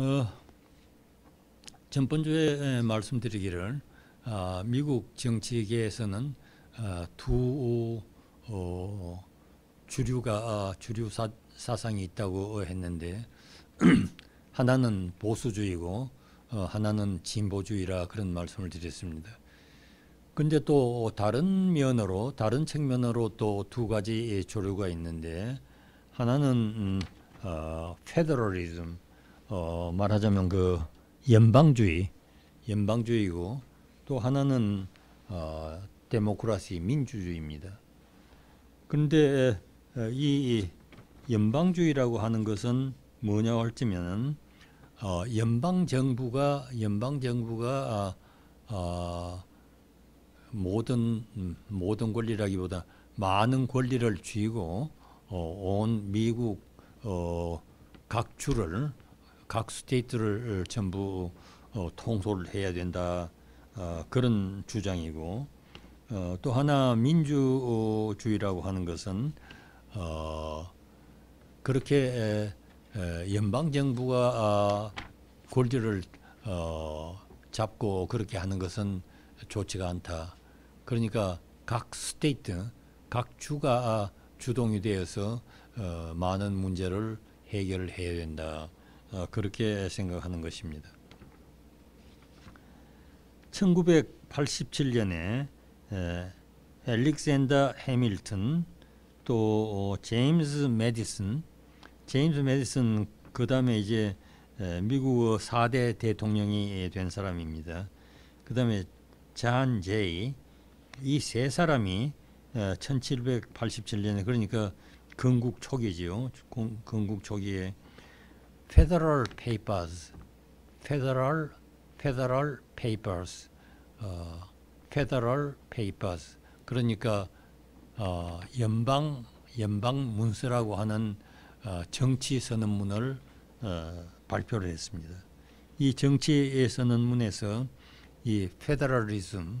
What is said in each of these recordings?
어, 전번주에 말씀드리기를 아, 미국 정치계에서는 아, 두 어, 주류가 아, 주류 사, 사상이 있다고 했는데 하나는 보수주의고 어, 하나는 진보주의라 그런 말씀을 드렸습니다. 근데 또 다른 면으로 다른 측면으로 또 두 가지 조류가 있는데 하나는 음, 어, 페더럴리즘 어, 말하자면 그 연방주의, 연방주의고 또 하나는 어, 데모크라시, 민주주의입니다. 그런데 어, 이 연방주의라고 하는 것은 뭐냐 할지면 어, 연방 정부가 연방 정부가 아, 아, 모든 음, 모든 권리라기보다 많은 권리를 쥐고 어, 온 미국 어, 각주를 각 스테이트를 어, 전부 어, 통솔을 해야 된다 어, 그런 주장이고 어, 또 하나 민주주의라고 하는 것은 어, 그렇게 에, 에, 연방 정부가 아, 골질을 어, 잡고 그렇게 하는 것은 좋지가 않다. 그러니까 각 스테이트, 각 주가 아, 주동이 되어서 어, 많은 문제를 해결해야 된다. 어, 그렇게 생각하는 것입니다. 1987년에 엘릭샌더 해밀턴 또 어, 제임스 메디슨 제임스 메디슨 그 다음에 이제 미국 4대 대통령이 된 사람입니다. 그 다음에 잔 제이 이 세 사람이 1787년에 그러니까 건국 초기지요. 건국 초기에 Federal Papers, Federal, Federal Papers, 어, Federal Papers. 그러니까 어, 연방 연방 문서라고 하는 어, 정치 선언문을 어, 발표를 했습니다. 이정치 선언문에서 이 페더럴리즘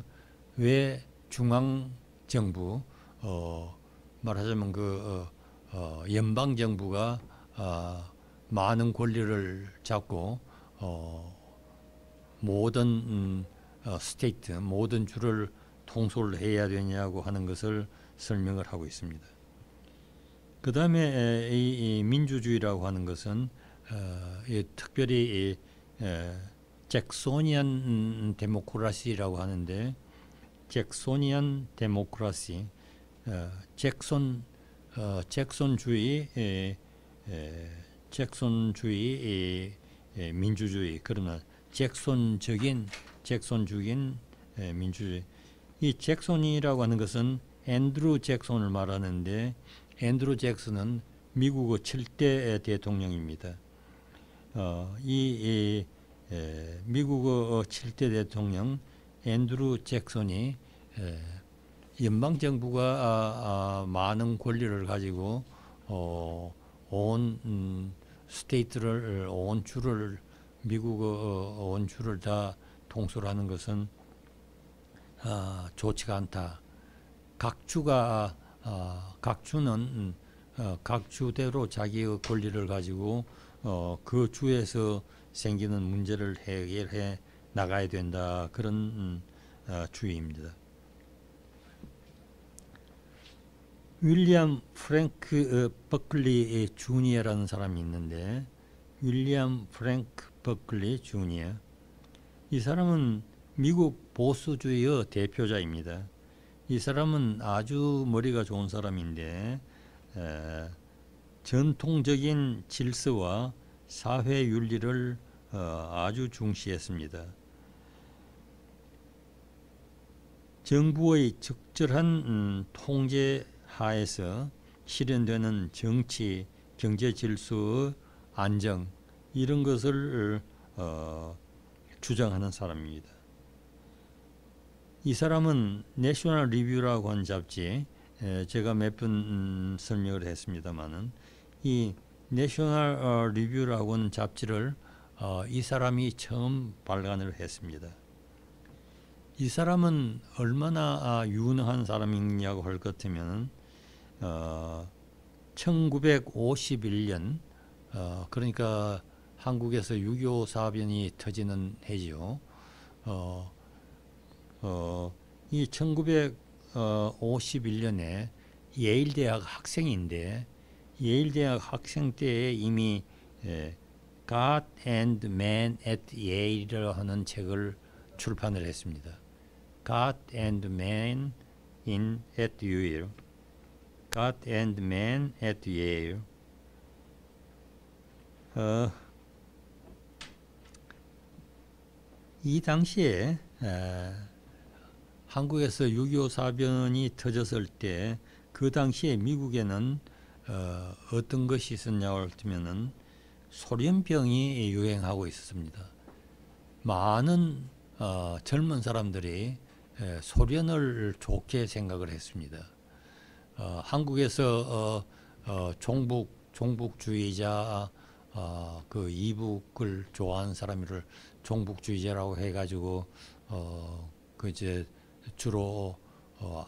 왜 중앙 정부 어, 말하자면 그 어, 어, 연방 정부가 아, 많은 권리를 잡고 어, 모든 음, 어, 스테이트, 모든 주를 통솔 해야 되냐고 하는 것을 설명을 하고 있습니다. 그 다음에 이, 이 민주주의라고 하는 것은 어, 이, 특별히 이, 에, 잭소니안 음, 데모크라시라고 하는데 잭소니안 데모크라시, 어, 잭손 어, 잭손주의 에, 에, 잭슨주의, 예, 민주주의 그러나 잭슨적인 잭슨주의인 예, 민주주의 이 잭슨이라고 하는 것은 앤드루 잭슨을 말하는데 앤드루 잭슨은 미국의 7대 대통령입니다. 어, 이, 이 에, 예, 미국의 7대 대통령 앤드루 잭슨이 에, 연방정부가 아, 아, 많은 권리를 가지고 어, 온 음, 스테이트를 원주를 미국 어, 원주를 다 통솔하는 것은 어, 좋지가 않다. 각 주가 아, 어, 각 주는 어, 각 주대로 자기의 권리를 가지고 어, 그 주에서 생기는 문제를 해결해 나가야 된다 그런 음, 어, 주의입니다. 윌리엄 프랭크 어, 버클리 의 주니어라는 사람이 있는데 윌리엄 프랭크 버클리 주니어 이 사람은 미국 보수주의의 대표자입니다. 이 사람은 아주 머리가 좋은 사람인데 에, 전통적인 질서와 사회 윤리를 어, 아주 중시했습니다. 정부의 적절한 음, 통제 하에서 실현되는 정치, 경제 질서의 안정 이런 것을 어, 주장하는 사람입니다. 이 사람은 내셔널 리뷰라고 한잡지 제가 몇번 음, 설명을 했습니다만은 이 내셔널 리뷰라고 어, 하는 잡지를 어, 이 사람이 처음 발간을 했습니다. 이 사람은 얼마나 아, 유능한 사람이냐고 할것 같으면 어, 1951년 어, 그러니까 한국에서 6.25 사변이 터지는 해지요. 어, 어, 이 1951년에 예일대학 학생인데 예일대학 학생 때에 이미 예, God and Man at Yale이라 하는 책을 출판을 했습니다. God and Man in at Yale God and Man 의 뒤에요. 어, 이 당시에 에, 어, 한국에서 6.25 사변이 터졌을 때 그 당시에 미국에는 어, 어떤 것이 있었냐고 하면 소련병이 유행하고 있었습니다. 많은 어, 젊은 사람들이 에, 소련을 좋게 생각을 했습니다. 어, 한국에서 어, 어, 종북 종북주의자 어, 그 이북을 좋아하는 사람을 종북주의자라고 해가지고 어, 그 이제 주로 어,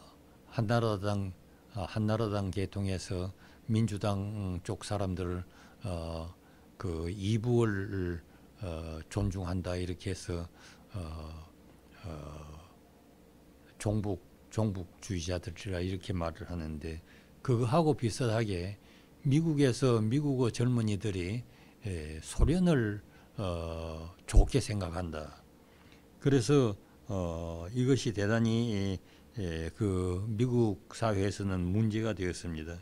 한나라당 어, 한나라당 계통에서 민주당 쪽 사람들을 어, 그 이북을 어, 존중한다 이렇게 해서 어, 어, 종북 종북주의자들이라 이렇게 말을 하는데 그거하고 비슷하게 미국에서 미국의 젊은이들이 에, 소련을 어, 좋게 생각한다. 그래서 어, 이것이 대단히 에, 그 미국 사회에서는 문제가 되었습니다.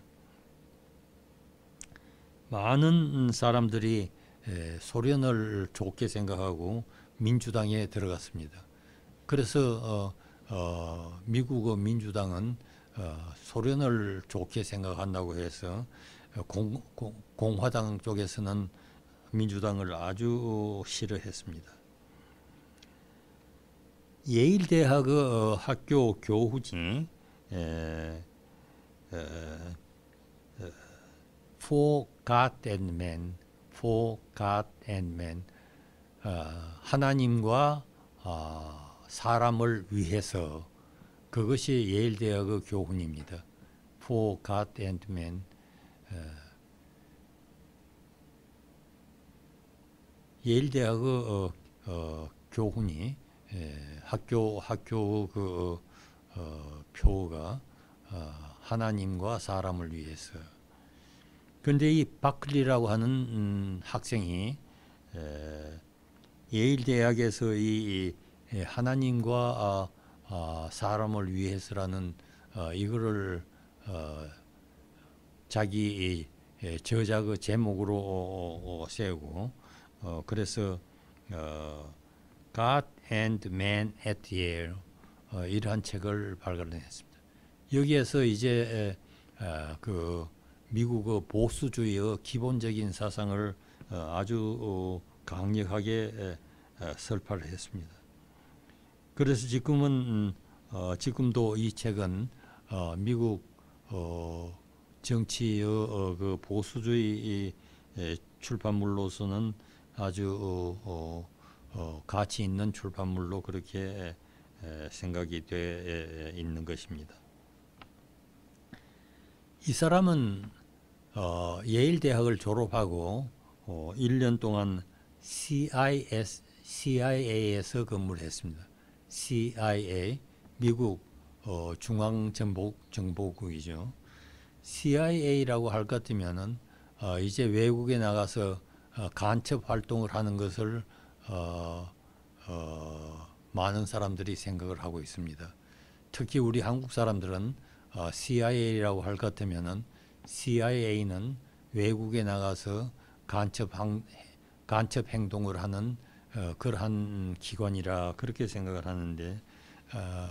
많은 사람들이 에, 소련을 좋게 생각하고 민주당에 들어갔습니다. 그래서 어, 어, 미국의 민주당은 어, 소련을 좋게 생각한다고 해서 어, 공, 공, 화당 쪽에서는 민주당을 아주 싫어했습니다. 예일 대학의 어, 학교 교후진 음. 어, For God and Man, For God and Man, 어, 하나님과 어, 사람을 위해서 그것이 예일 대학의 교훈입니다. For God and Man. 어, 예일 대학의 어, 어, 교훈이 에, 학교 학교 그 어, 어 표가 어, 하나님과 사람을 위해서. 그런데 이 바클리라고 하는 음, 학생이 에, 예일 대학에서 이, 이 예, 하나님과 아, 아, 사람을 위해서라는 어, 이거를 어, 자기 예, 저작의 어, 제목으로 세우고 그래서 God and Man at the a i 이러한 책을 발간했습니다. 여기에서 이제 아, 그 미국의 보수주의의 기본적인 사상을 아주 강력하게 설파를 했습니다. 그래서 지금은 음, 어, 지금도 이 책은 어, 미국 어, 정치의 어, 어, 그 보수주의 출판물로서는 아주 어, 어, 어, 가치 있는 출판물로 그렇게 에, 생각이 돼 있는 것입니다. 이 사람은 어, 예일 대학을 졸업하고 어, 1년 동안 CIS, CIA에서 근무를 했습니다. CIA, 미국 어, 중앙정보정보국이죠. CIA라고 할 같으면은 어, 이제 외국에 나가서 어, 간첩 활동을 하는 것을 어, 어, 많은 사람들이 생각을 하고 있습니다. 특히 우리 한국 사람들은 어, CIA라고 할 같으면은 CIA는 외국에 나가서 간첩, 간첩 행동을 하는 어, 그러한 기관이라 그렇게 생각을 하는데 어,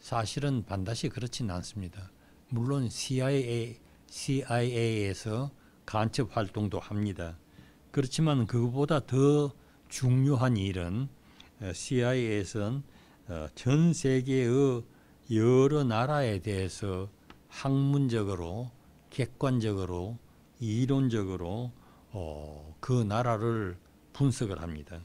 사실은 반드시 그렇지는 않습니다. 물론 CIA, CIA에서 간첩 활동도 합니다. 그렇지만 그보다 더 중요한 일은 어, CIA에서는 어, 전 세계의 여러 나라에 대해서 학문적으로, 객관적으로, 이론적으로 어, 그 나라를 분석을 합니다.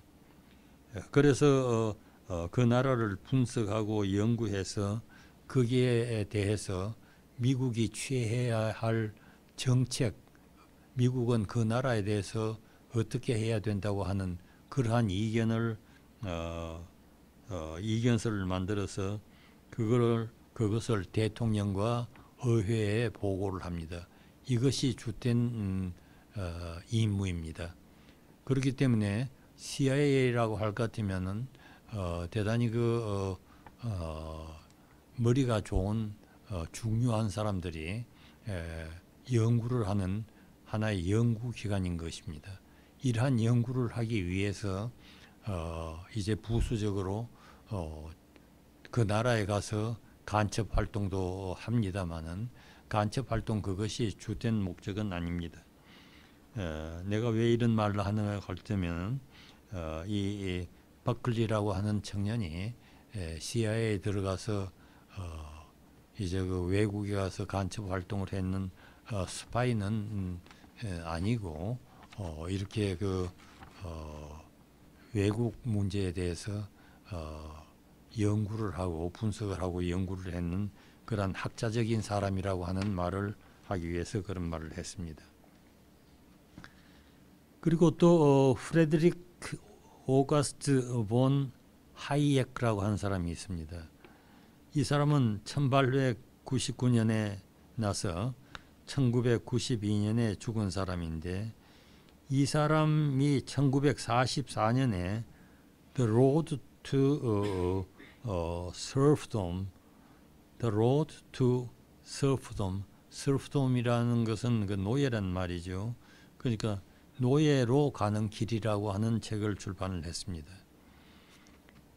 예, 그래서 어, 어, 그 나라를 분석하고 연구해서 거기에 대해서 미국이 취해야 할 정책, 미국은 그 나라에 대해서 어떻게 해야 된다고 하는 그러한 이견을 어, 어, 이견서를 만들어서 그거를 그것을 대통령과 의회에 보고를 합니다. 이것이 주된 음, 어, 임무입니다. 그렇기 때문에 CIA라고 할 것 같으면은 어, 대단히 그 어, 어, 머리가 좋은 어, 중요한 사람들이 에, 연구를 하는 하나의 연구 기관인 것입니다. 이러한 연구를 하기 위해서 어, 이제 부수적으로 어, 그 나라에 가서 간첩 활동도 합니다만은 간첩 활동 그것이 주된 목적은 아닙니다. 에, 내가 왜 이런 말을 하느냐 할 때면 어, 이, 이 버클리라고 하는 청년이 CIA에 들어가서 어, 이제 그 외국에 가서 간첩 활동을 했는 어, 스파이는 음, 에, 아니고 어, 이렇게 그 어, 외국 문제에 대해서 어, 연구를 하고 분석을 하고 연구를 했는 그런 학자적인 사람이라고 하는 말을 하기 위해서 그런 말을 했습니다. 그리고 또 어, 프레드릭 오가스트본 하이에크라고 하는 사람이 있습니다. 이 사람은 1899년에 나서 1992년에 죽은 사람인데 이 사람이 1944년에 The Road to uh, uh, Serfdom, The Road to Serfdom, Serfdom이라는 것은 그 노예란 말이죠. 그러니까 노예로 가는 길이라고 하는 책을 출판을 했습니다.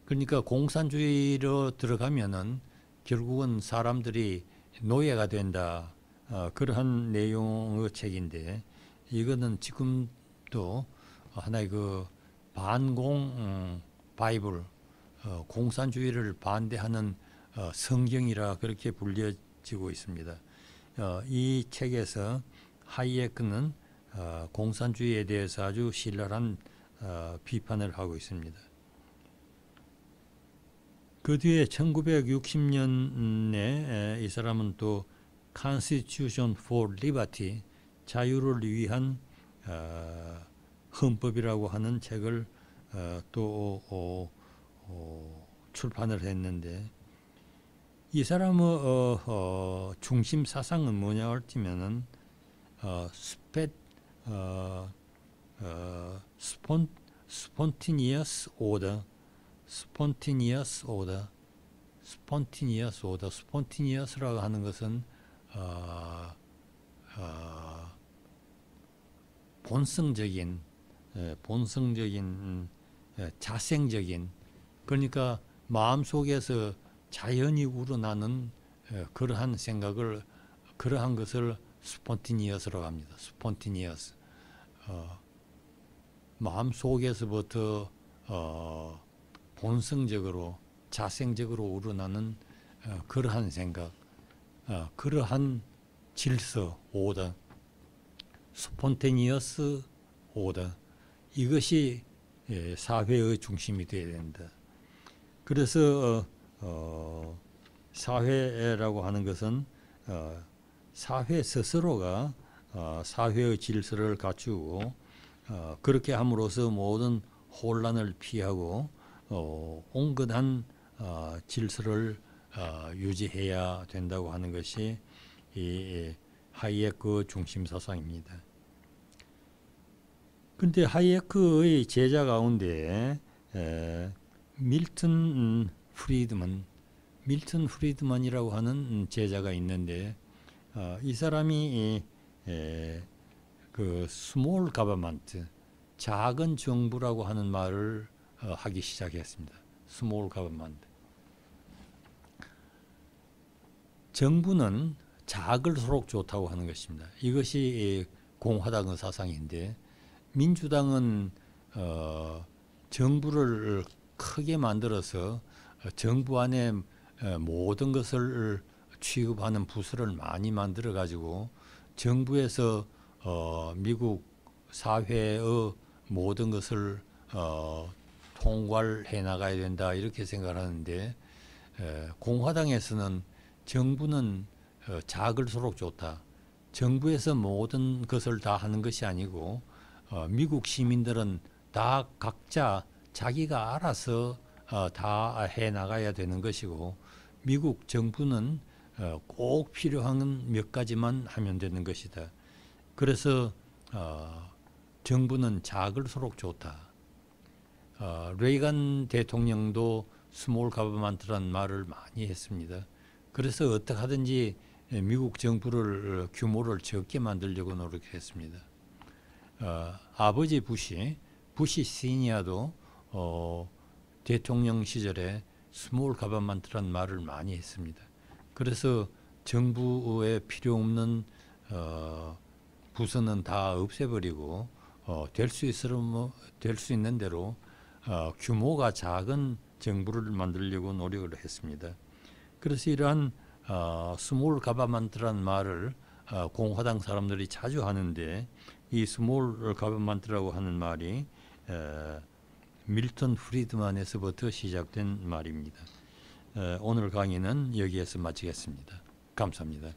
그러니까 공산주의로 들어가면은 결국은 사람들이 노예가 된다 어, 그러한 내용의 책인데 이거는 지금도 하나의 그 반공 음, 바이블 어, 공산주의를 반대하는 어, 성경이라 그렇게 불려지고 있습니다. 어, 이 책에서 하이에크는 어, 공산주의에 대해서 아주 신랄한 어, 비판을 하고 있습니다. 그 뒤에 1960년에 이 사람은 또 Constitution for Liberty 자유를 위한 어, 헌법이라고 하는 책을 어, 또 어, 어, 어 출판을 했는데 이 사람의 어, 어, 중심 사상은 뭐냐 할때면은 스페 어, 어, 스폰, spontaneous order, spontaneous order, spontaneous order, spontaneous라고 하는 것은 어, 어, 본성적인, 예, 본성적인, 음, 예, 자생적인, 그러니까 마음속에서 자연히 우러나는 예, 그러한 생각을, 그러한 것을 스폰티니어스로 갑니다. 스폰티니어스. 어, 마음 속에서부터 어, 본성적으로 자생적으로 우러나는 어, 그러한 생각, 어, 그러한 질서 5단, 스폰테니어스 5단 이것이 예, 사회의 중심이 되어야 된다. 그래서 어, 어, 사회라고 하는 것은 사회 스스로가 어, 사회의 질서를 갖추고 어, 그렇게 함으로써 모든 혼란을 피하고 어, 온건한 어, 질서를 어, 유지해야 된다고 하는 것이 이 하이에크 중심 사상입니다. 근데 하이에크의 제자 가운데 에, 밀턴 프리드먼, 밀턴 프리드먼이라고 하는 제자가 있는데 어, 이 사람이 이, 에, 그 스몰 가버먼트 작은 정부라고 하는 말을 어, 하기 시작했습니다. 스몰 가버먼트 정부는 작을수록 좋다고 하는 것입니다. 이것이 공화당의 사상인데 민주당은 어, 정부를 크게 만들어서 정부 안에 어, 모든 것을 취급하는 부서를 많이 만들어 가지고 정부에서 어, 미국 사회의 모든 것을 어, 통괄해 나가야 된다 이렇게 생각하는데 에, 공화당에서는 정부는 어, 작을수록 좋다. 정부에서 모든 것을 다 하는 것이 아니고 어, 미국 시민들은 다 각자 자기가 알아서 어, 다해 나가야 되는 것이고 미국 정부는 어, 꼭 필요한 몇 가지만 하면 되는 것이다. 그래서 어, 정부는 작을수록 좋다. 어, 레이간 대통령도 스몰 가버먼트란 말을 많이 했습니다. 그래서 어떻게 하든지 미국 정부를 규모를 적게 만들려고 노력했습니다. 어, 아버지 부시, 부시 시니어도 어, 대통령 시절에 스몰 가버먼트란 말을 많이 했습니다. 그래서 정부의 필요 없는 어, 부서는 다 없애버리고 어, 될수 있으면 뭐, 될수 있는 대로 어, 규모가 작은 정부를 만들려고 노력을 했습니다. 그래서 이러한 어, 스몰 가바만트란 말을 어, 공화당 사람들이 자주 하는데 이 스몰 가바만트라고 하는 말이 에, 밀턴 프리드만에서부터 시작된 말입니다. 예, 오늘 강의는 여기에서 마치겠습니다. 감사합니다.